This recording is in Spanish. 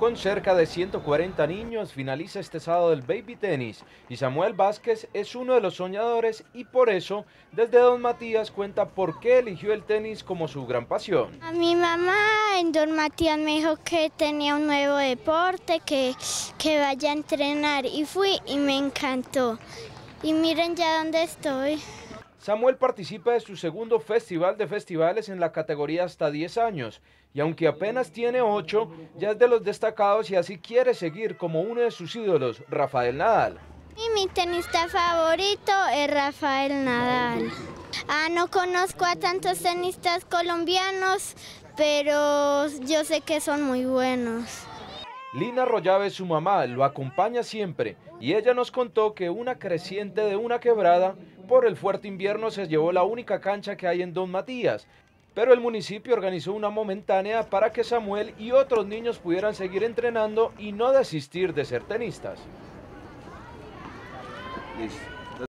Con cerca de 140 niños finaliza este sábado el Baby Tenis y Samuel Vázquez es uno de los soñadores y por eso desde Don Matías cuenta por qué eligió el tenis como su gran pasión. A mi mamá en Don Matías me dijo que tenía un nuevo deporte, que, que vaya a entrenar y fui y me encantó. Y miren ya dónde estoy. Samuel participa de su segundo festival de festivales en la categoría hasta 10 años y aunque apenas tiene 8, ya es de los destacados y así quiere seguir como uno de sus ídolos, Rafael Nadal. Y mi tenista favorito es Rafael Nadal. Ah, no conozco a tantos tenistas colombianos, pero yo sé que son muy buenos. Lina Rollave, su mamá, lo acompaña siempre y ella nos contó que una creciente de una quebrada por el fuerte invierno se llevó la única cancha que hay en Don Matías, pero el municipio organizó una momentánea para que Samuel y otros niños pudieran seguir entrenando y no desistir de ser tenistas.